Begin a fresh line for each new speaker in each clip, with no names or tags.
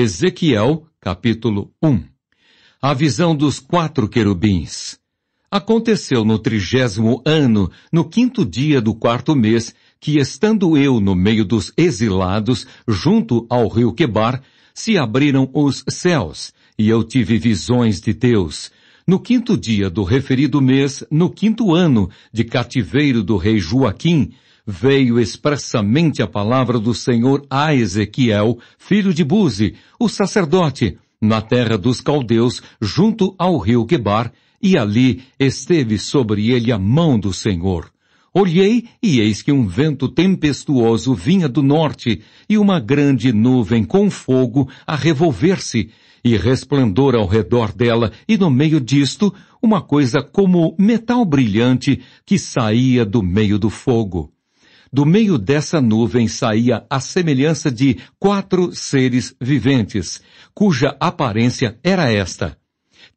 Ezequiel, capítulo 1. A visão dos quatro querubins. Aconteceu no trigésimo ano, no quinto dia do quarto mês, que estando eu no meio dos exilados, junto ao rio Quebar, se abriram os céus, e eu tive visões de Deus. No quinto dia do referido mês, no quinto ano de cativeiro do rei Joaquim, veio expressamente a palavra do Senhor a Ezequiel, filho de Buzi, o sacerdote, na terra dos caldeus, junto ao rio Quebar, e ali esteve sobre ele a mão do Senhor. Olhei, e eis que um vento tempestuoso vinha do norte, e uma grande nuvem com fogo a revolver-se, e resplendor ao redor dela, e no meio disto, uma coisa como metal brilhante que saía do meio do fogo. Do meio dessa nuvem saía a semelhança de quatro seres viventes, cuja aparência era esta.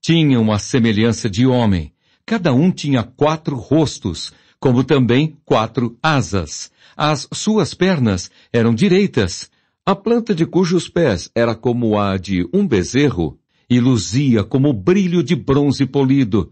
Tinham a semelhança de homem. Cada um tinha quatro rostos, como também quatro asas. As suas pernas eram direitas. A planta de cujos pés era como a de um bezerro e luzia como brilho de bronze polido.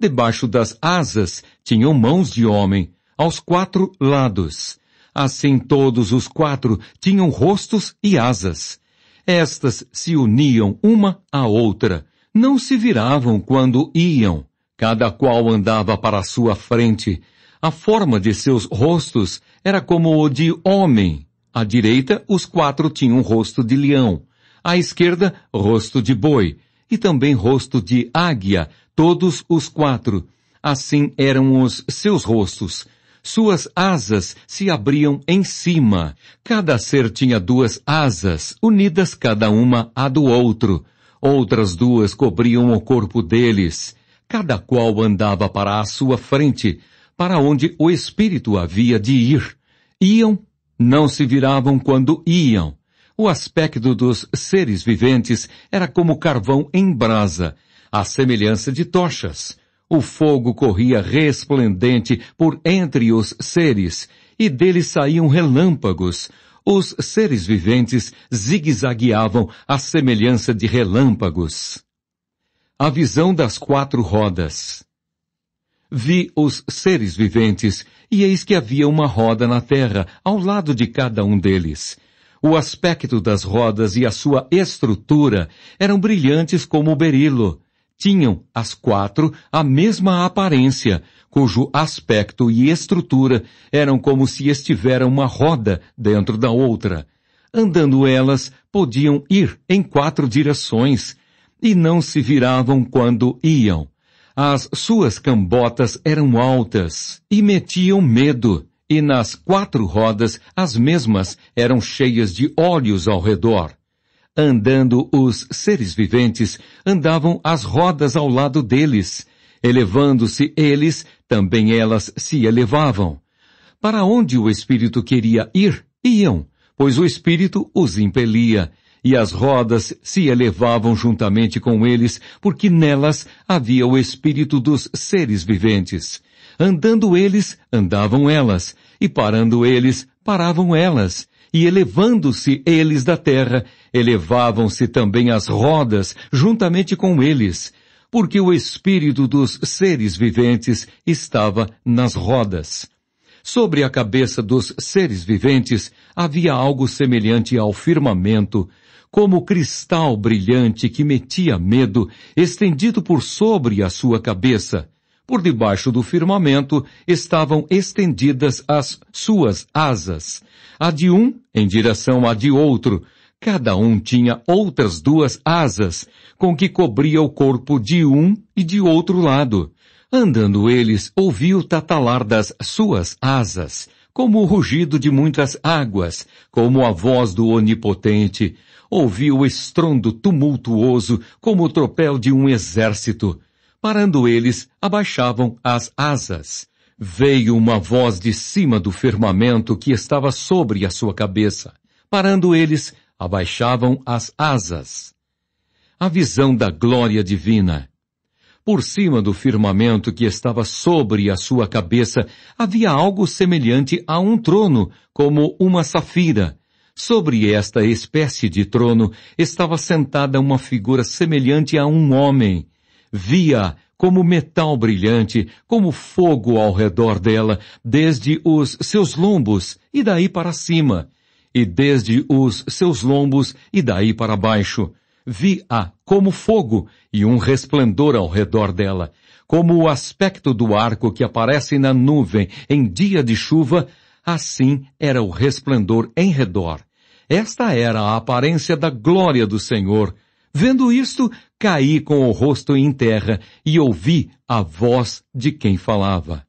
Debaixo das asas tinham mãos de homem, aos quatro lados. Assim todos os quatro tinham rostos e asas. Estas se uniam uma à outra. Não se viravam quando iam. Cada qual andava para a sua frente. A forma de seus rostos era como o de homem. À direita, os quatro tinham rosto de leão. À esquerda, rosto de boi. E também rosto de águia, todos os quatro. Assim eram os seus rostos, suas asas se abriam em cima. Cada ser tinha duas asas, unidas cada uma à do outro. Outras duas cobriam o corpo deles. Cada qual andava para a sua frente, para onde o espírito havia de ir. Iam, não se viravam quando iam. O aspecto dos seres viventes era como carvão em brasa, à semelhança de tochas. O fogo corria resplendente por entre os seres, e dele saíam relâmpagos. Os seres viventes zigue-zagueavam à semelhança de relâmpagos. A visão das quatro rodas. Vi os seres viventes, e eis que havia uma roda na terra, ao lado de cada um deles. O aspecto das rodas e a sua estrutura eram brilhantes como o berilo, tinham, as quatro, a mesma aparência, cujo aspecto e estrutura eram como se estivera uma roda dentro da outra. Andando elas, podiam ir em quatro direções, e não se viravam quando iam. As suas cambotas eram altas e metiam medo, e nas quatro rodas as mesmas eram cheias de olhos ao redor andando os seres viventes, andavam as rodas ao lado deles. Elevando-se eles, também elas se elevavam. Para onde o Espírito queria ir, iam, pois o Espírito os impelia, e as rodas se elevavam juntamente com eles, porque nelas havia o Espírito dos seres viventes. Andando eles, andavam elas, e parando eles, paravam elas e elevando-se eles da terra, elevavam-se também as rodas juntamente com eles, porque o espírito dos seres viventes estava nas rodas. Sobre a cabeça dos seres viventes havia algo semelhante ao firmamento, como cristal brilhante que metia medo, estendido por sobre a sua cabeça, por debaixo do firmamento estavam estendidas as suas asas, a de um em direção a de outro. Cada um tinha outras duas asas, com que cobria o corpo de um e de outro lado. Andando eles, ouvi o tatalar das suas asas, como o rugido de muitas águas, como a voz do Onipotente. Ouvi o estrondo tumultuoso, como o tropel de um exército. Parando eles, abaixavam as asas. Veio uma voz de cima do firmamento que estava sobre a sua cabeça. Parando eles, abaixavam as asas. A visão da glória divina. Por cima do firmamento que estava sobre a sua cabeça havia algo semelhante a um trono, como uma safira. Sobre esta espécie de trono estava sentada uma figura semelhante a um homem, via como metal brilhante, como fogo ao redor dela, desde os seus lombos e daí para cima, e desde os seus lombos e daí para baixo. Vi-a como fogo e um resplendor ao redor dela, como o aspecto do arco que aparece na nuvem em dia de chuva, assim era o resplendor em redor. Esta era a aparência da glória do Senhor, Vendo isto, caí com o rosto em terra e ouvi a voz de quem falava.